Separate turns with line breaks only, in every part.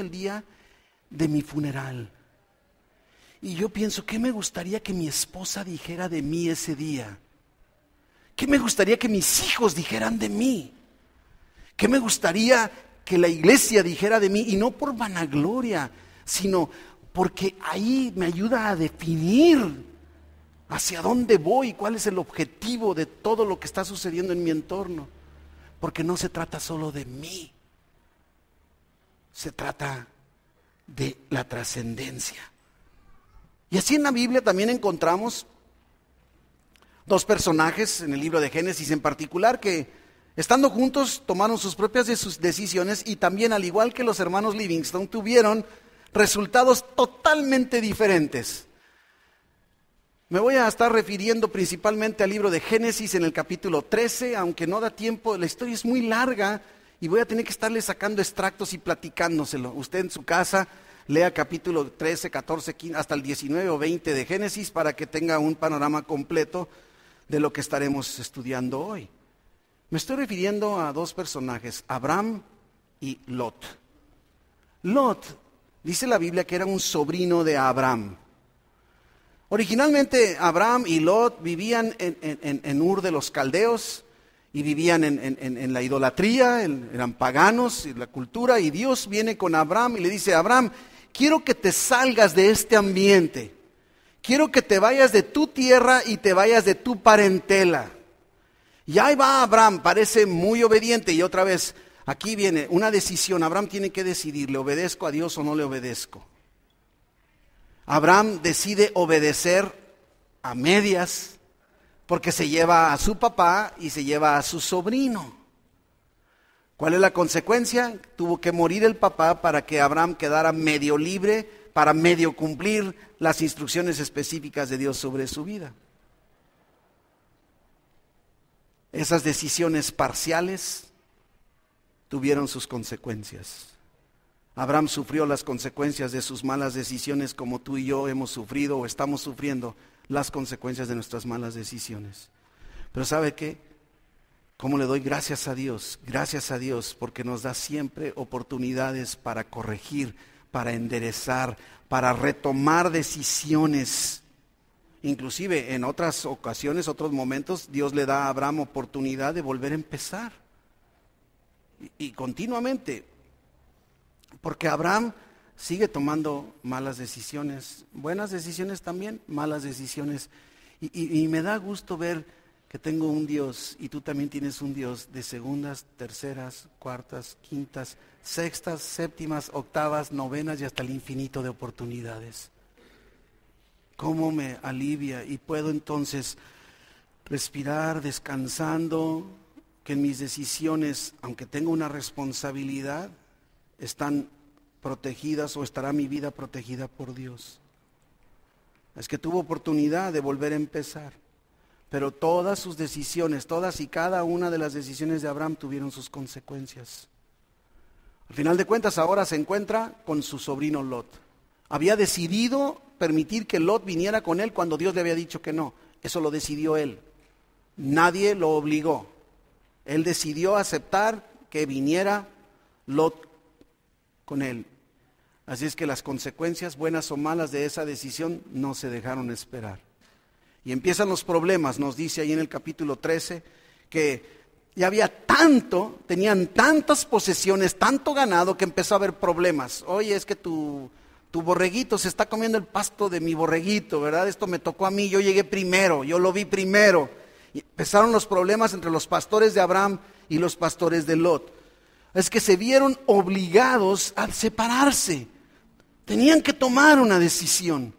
el día de mi funeral. Y yo pienso, ¿qué me gustaría que mi esposa dijera de mí ese día? ¿Qué me gustaría que mis hijos dijeran de mí? ¿Qué me gustaría que la iglesia dijera de mí? Y no por vanagloria, sino porque ahí me ayuda a definir hacia dónde voy, cuál es el objetivo de todo lo que está sucediendo en mi entorno. Porque no se trata solo de mí, se trata de la trascendencia. Y así en la Biblia también encontramos dos personajes en el libro de Génesis en particular que estando juntos tomaron sus propias decisiones y también al igual que los hermanos Livingstone tuvieron resultados totalmente diferentes. Me voy a estar refiriendo principalmente al libro de Génesis en el capítulo 13, aunque no da tiempo, la historia es muy larga y voy a tener que estarle sacando extractos y platicándoselo. Usted en su casa lea capítulo 13, 14, 15, hasta el 19 o 20 de Génesis para que tenga un panorama completo de lo que estaremos estudiando hoy. Me estoy refiriendo a dos personajes, Abraham y Lot. Lot, dice la Biblia que era un sobrino de Abraham. Originalmente Abraham y Lot vivían en Ur de los Caldeos, y vivían en, la idolatría, eran paganos, y la cultura, y Dios viene con Abraham y le dice, Abraham, quiero que te salgas de este ambiente, quiero que te vayas de tu tierra y te vayas de tu parentela. Y ahí va Abraham, parece muy obediente, y otra vez, aquí viene una decisión, Abraham tiene que decidir, ¿le obedezco a Dios o no le obedezco? Abraham decide obedecer a medias, porque se lleva a su papá y se lleva a su sobrino. ¿Cuál es la consecuencia? Tuvo que morir el papá para que Abraham quedara medio libre, para medio cumplir las instrucciones específicas de Dios sobre su vida. Esas decisiones parciales tuvieron sus consecuencias. Abraham sufrió las consecuencias de sus malas decisiones como tú y yo hemos sufrido o estamos sufriendo las consecuencias de nuestras malas decisiones. Pero ¿sabe qué? ¿Cómo le doy gracias a Dios? Gracias a Dios porque nos da siempre oportunidades para corregir, para enderezar, para retomar decisiones. Inclusive en otras ocasiones, otros momentos, Dios le da a Abraham oportunidad de volver a empezar. Y, y continuamente. Porque Abraham sigue tomando malas decisiones, buenas decisiones también, malas decisiones. Y, me da gusto ver que tengo un Dios y tú también tienes un Dios de segundas, terceras, cuartas, quintas, sextas, séptimas, octavas, novenas y hasta el infinito de oportunidades. ¿Cómo me alivia? Y puedo entonces respirar descansando, que en mis decisiones, aunque tengo una responsabilidad, están protegidas o estará mi vida protegida por Dios. Es que tuvo oportunidad de volver a empezar, pero todas sus decisiones, todas y cada una de las decisiones de Abraham tuvieron sus consecuencias. Al final de cuentas ahora se encuentra con su sobrino Lot. Había decidido permitir que Lot viniera con él cuando Dios le había dicho que no. Eso lo decidió él. Nadie lo obligó. Él decidió aceptar que viniera Lot con él. Así es que las consecuencias, buenas o malas, de esa decisión no se dejaron esperar. Y empiezan los problemas, nos dice ahí en el capítulo 13, que ya había tanto, tenían tantas posesiones, tanto ganado, que empezó a haber problemas. Oye, es que tu, tu borreguito se está comiendo el pasto de mi borreguito, ¿verdad? Esto me tocó a mí, yo llegué primero, yo lo vi primero. Y empezaron los problemas entre los pastores de Abraham y los pastores de Lot es que se vieron obligados a separarse. Tenían que tomar una decisión.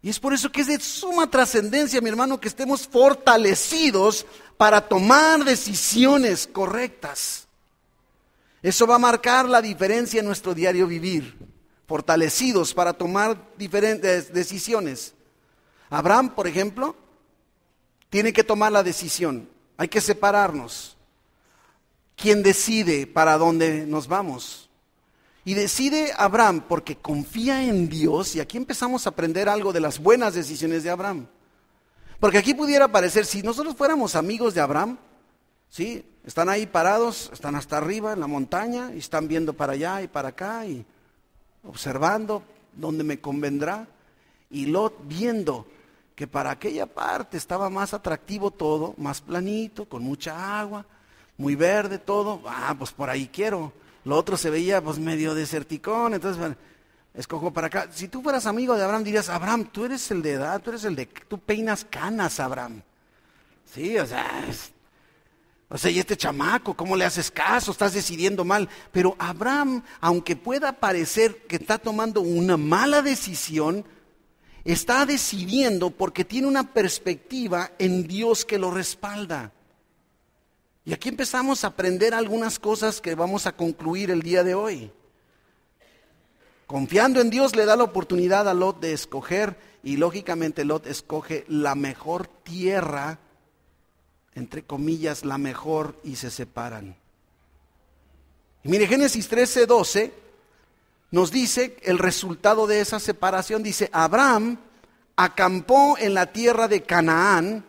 Y es por eso que es de suma trascendencia, mi hermano, que estemos fortalecidos para tomar decisiones correctas. Eso va a marcar la diferencia en nuestro diario vivir. Fortalecidos para tomar diferentes decisiones. Abraham, por ejemplo, tiene que tomar la decisión. Hay que separarnos quien decide para dónde nos vamos. Y decide Abraham porque confía en Dios y aquí empezamos a aprender algo de las buenas decisiones de Abraham. Porque aquí pudiera parecer, si nosotros fuéramos amigos de Abraham, ¿sí? Están ahí parados, están hasta arriba en la montaña y están viendo para allá y para acá y observando dónde me convendrá. Y Lot viendo que para aquella parte estaba más atractivo todo, más planito, con mucha agua, muy verde todo, ah, pues por ahí quiero. Lo otro se veía pues medio deserticón, entonces bueno, escojo para acá. Si tú fueras amigo de Abraham, dirías, Abraham, tú eres el de edad, tú eres el de, tú peinas canas, Abraham. Sí, o sea, o sea, y este chamaco, ¿cómo le haces caso? Estás decidiendo mal. Pero Abraham, aunque pueda parecer que está tomando una mala decisión, está decidiendo porque tiene una perspectiva en Dios que lo respalda. Y aquí empezamos a aprender algunas cosas que vamos a concluir el día de hoy. Confiando en Dios le da la oportunidad a Lot de escoger y lógicamente Lot escoge la mejor tierra, entre comillas, la mejor y se separan. Y mire, Génesis 13, 12 nos dice el resultado de esa separación. Dice, Abraham acampó en la tierra de Canaán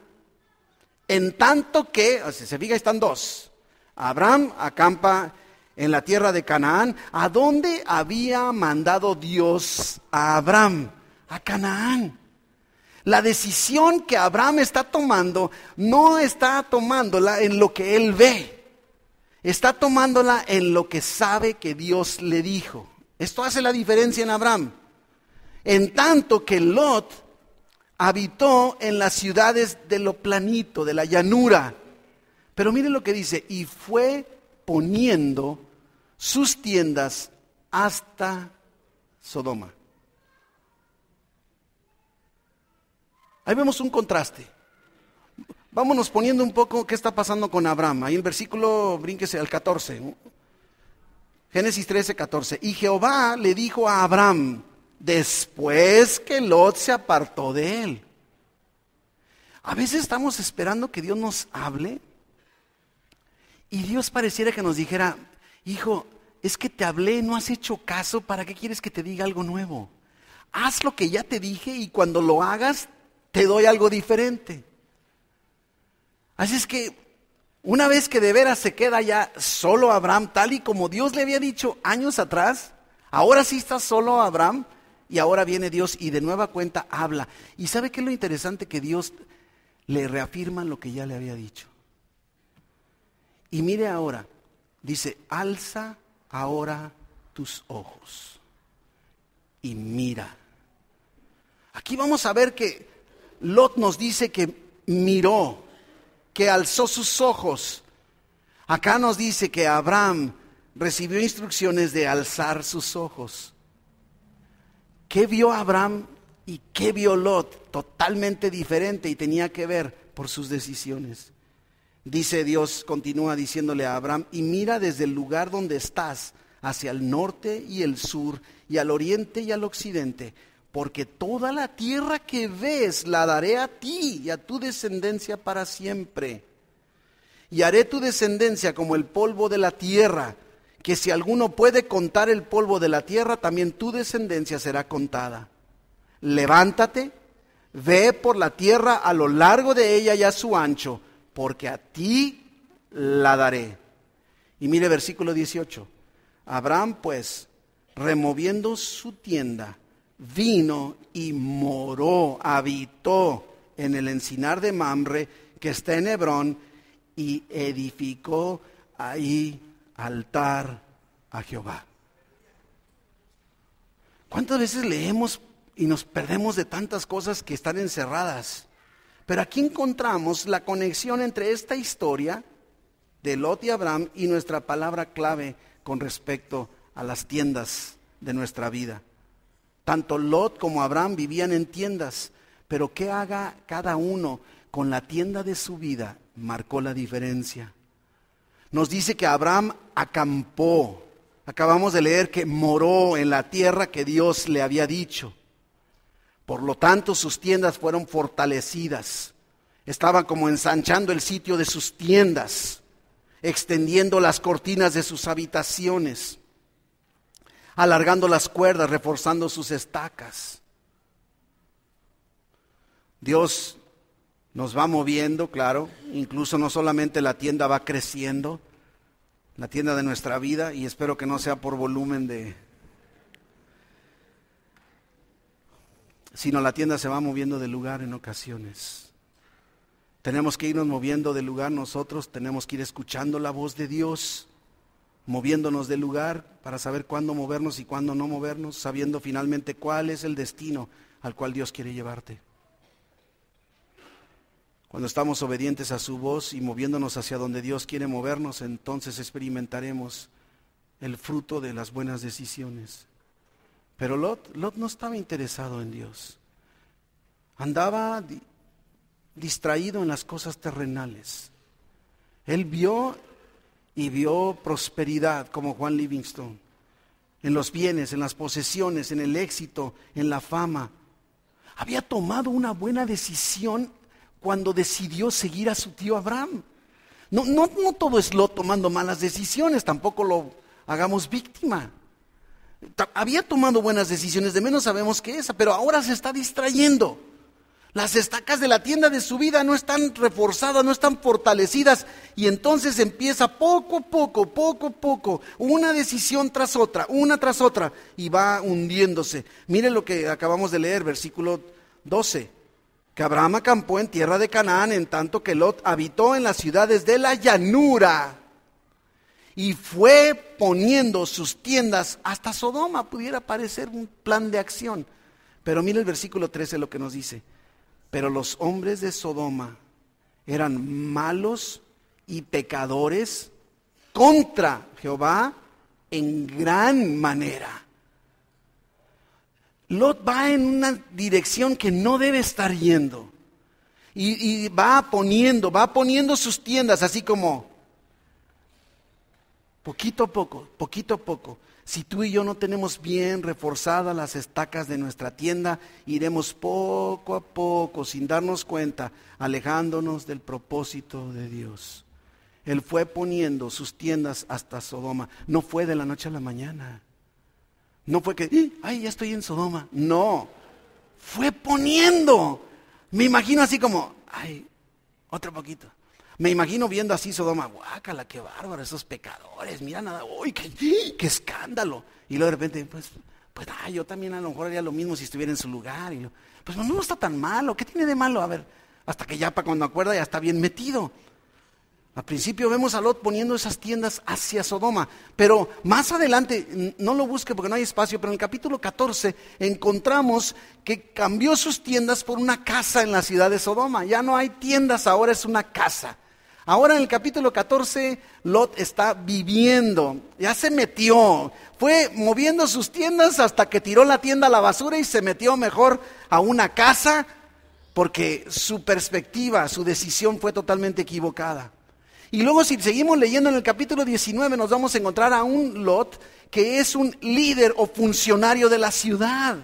en tanto que, si se fija, están dos. Abraham acampa en la tierra de Canaán, a dónde había mandado Dios a Abraham, a Canaán. La decisión que Abraham está tomando no está tomándola en lo que él ve, está tomándola en lo que sabe que Dios le dijo. Esto hace la diferencia en Abraham. En tanto que Lot habitó en las ciudades de lo planito, de la llanura. Pero miren lo que dice, y fue poniendo sus tiendas hasta Sodoma. Ahí vemos un contraste. Vámonos poniendo un poco qué está pasando con Abraham. Ahí el versículo, brínquese al 14. Génesis 13, 14. Y Jehová le dijo a Abraham, después que Lot se apartó de él. A veces estamos esperando que Dios nos hable y Dios pareciera que nos dijera, hijo, es que te hablé, no has hecho caso, ¿para qué quieres que te diga algo nuevo? Haz lo que ya te dije y cuando lo hagas te doy algo diferente. Así es que una vez que de veras se queda ya solo Abraham, tal y como Dios le había dicho años atrás, ahora sí está solo Abraham, y ahora viene Dios y de nueva cuenta habla. ¿Y sabe qué es lo interesante? Que Dios le reafirma lo que ya le había dicho. Y mire ahora, dice, alza ahora tus ojos y mira. Aquí vamos a ver que Lot nos dice que miró, que alzó sus ojos. Acá nos dice que Abraham recibió instrucciones de alzar sus ojos. ¿Qué vio Abraham y qué vio Lot? Totalmente diferente y tenía que ver por sus decisiones. Dice Dios, continúa diciéndole a Abraham, y mira desde el lugar donde estás, hacia el norte y el sur, y al oriente y al occidente, porque toda la tierra que ves la daré a ti y a tu descendencia para siempre. Y haré tu descendencia como el polvo de la tierra, que si alguno puede contar el polvo de la tierra, también tu descendencia será contada. Levántate, ve por la tierra a lo largo de ella y a su ancho, porque a ti la daré. Y mire versículo 18. Abraham pues, removiendo su tienda, vino y moró, habitó en el encinar de Mamre, que está en Hebrón, y edificó ahí altar Jehová. ¿Cuántas veces leemos y nos perdemos de tantas cosas que están encerradas? Pero aquí encontramos la conexión entre esta historia de Lot y Abraham y nuestra palabra clave con respecto a las tiendas de nuestra vida. Tanto Lot como Abraham vivían en tiendas, pero ¿qué haga cada uno con la tienda de su vida? Marcó la diferencia. Nos dice que Abraham acampó, Acabamos de leer que moró en la tierra que Dios le había dicho. Por lo tanto, sus tiendas fueron fortalecidas. Estaban como ensanchando el sitio de sus tiendas, extendiendo las cortinas de sus habitaciones, alargando las cuerdas, reforzando sus estacas. Dios nos va moviendo, claro, incluso no solamente la tienda va creciendo, la tienda de nuestra vida y espero que no sea por volumen de... sino la tienda se va moviendo de lugar en ocasiones. Tenemos que irnos moviendo de lugar nosotros, tenemos que ir escuchando la voz de Dios, moviéndonos de lugar para saber cuándo movernos y cuándo no movernos, sabiendo finalmente cuál es el destino al cual Dios quiere llevarte. Cuando estamos obedientes a su voz y moviéndonos hacia donde Dios quiere movernos, entonces experimentaremos el fruto de las buenas decisiones. Pero Lot, no estaba interesado en Dios. Andaba distraído en las cosas terrenales. Él vio y vio prosperidad como Juan Livingstone, en los bienes, en las posesiones, en el éxito, en la fama. Había tomado una buena decisión cuando decidió seguir a su tío Abraham. No, no, no todo es lo tomando malas decisiones, tampoco lo hagamos víctima. Había tomado buenas decisiones, de menos sabemos que esa, pero ahora se está distrayendo. Las estacas de la tienda de su vida no están reforzadas, no están fortalecidas. Y entonces empieza poco a poco, poco a poco, una decisión tras otra, una tras otra, y va hundiéndose. Mire lo que acabamos de leer, versículo 12 que Abraham acampó en tierra de Canaán, en tanto que Lot habitó en las ciudades de la llanura y fue poniendo sus tiendas hasta Sodoma. Pudiera parecer un plan de acción. Pero mira el versículo 13 lo que nos dice. Pero los hombres de Sodoma eran malos y pecadores contra Jehová en gran manera. Lot va en una dirección que no debe estar yendo. Y, va poniendo, va poniendo sus tiendas así como poquito a poco, poquito a poco. Si tú y yo no tenemos bien reforzadas las estacas de nuestra tienda, iremos poco a poco, sin darnos cuenta, alejándonos del propósito de Dios. Él fue poniendo sus tiendas hasta Sodoma. No fue de la noche a la mañana. No fue que, eh, ay, ya estoy en Sodoma. No, fue poniendo. Me imagino así como, ay, otro poquito. Me imagino viendo así Sodoma, guácala, qué bárbaro, esos pecadores, mira nada, uy, qué, qué escándalo. Y luego de repente, pues, pues, ay ah, yo también a lo mejor haría lo mismo si estuviera en su lugar. Y pues no, está tan malo, ¿qué tiene de malo? A ver, hasta que ya para cuando acuerda ya está bien metido. Al principio vemos a Lot poniendo esas tiendas hacia Sodoma, pero más adelante, no lo busque porque no hay espacio, pero en el capítulo 14 encontramos que cambió sus tiendas por una casa en la ciudad de Sodoma. Ya no hay tiendas, ahora es una casa. Ahora en el capítulo 14, Lot está viviendo, ya se metió, fue moviendo sus tiendas hasta que tiró la tienda a la basura y se metió mejor a una casa porque su perspectiva, su decisión fue totalmente equivocada. Y luego si seguimos leyendo en el capítulo 19 nos vamos a encontrar a un Lot que es un líder o funcionario de la ciudad.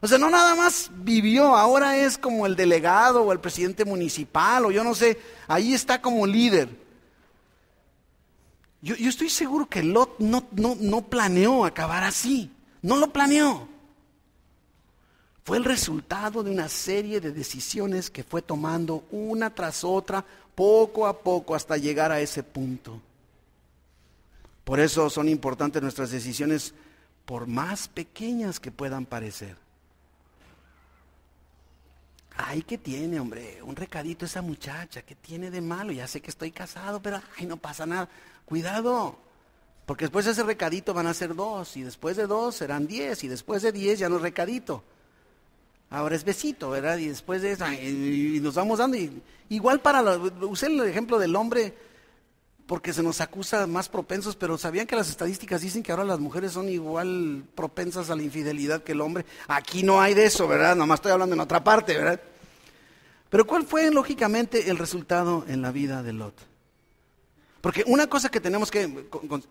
O sea, no nada más vivió, ahora es como el delegado o el presidente municipal o yo no sé, ahí está como líder. Yo, yo estoy seguro que Lot no planeó acabar así, no lo planeó fue el resultado de una serie de decisiones que fue tomando una tras otra, poco a poco, hasta llegar a ese punto. Por eso son importantes nuestras decisiones, por más pequeñas que puedan parecer. Ay, ¿qué tiene, hombre? Un recadito esa muchacha, ¿qué tiene de malo? Ya sé que estoy casado, pero ay, no pasa nada. Cuidado, porque después de ese recadito van a ser dos, y después de dos serán diez, y después de diez ya no es recadito ahora es besito, ¿verdad? Y después de eso, y nos vamos dando. igual para, la, usé el ejemplo del hombre, porque se nos acusa más propensos, pero ¿sabían que las estadísticas dicen que ahora las mujeres son igual propensas a la infidelidad que el hombre? Aquí no hay de eso, ¿verdad? Nomás estoy hablando en otra parte, ¿verdad? Pero ¿cuál fue lógicamente el resultado en la vida de Lot? Porque una cosa que tenemos que...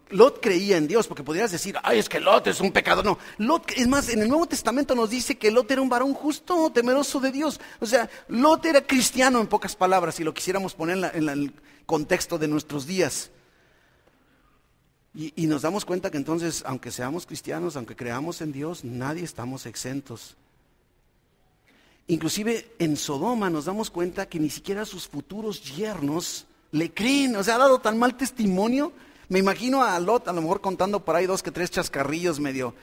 Lot creía en Dios, porque podrías decir, ay, es que Lot es un pecado! No, Lot, es más, en el Nuevo Testamento nos dice que Lot era un varón justo, temeroso de Dios. O sea, Lot era cristiano en pocas palabras, si lo quisiéramos poner en, el contexto de nuestros días. Y, y nos damos cuenta que entonces, aunque seamos cristianos, aunque creamos en Dios, nadie estamos exentos. Inclusive en Sodoma nos damos cuenta que ni siquiera sus futuros yernos le creen, o sea, ha dado tan mal testimonio. Me imagino a Lot a lo mejor contando por ahí dos que tres chascarrillos medio,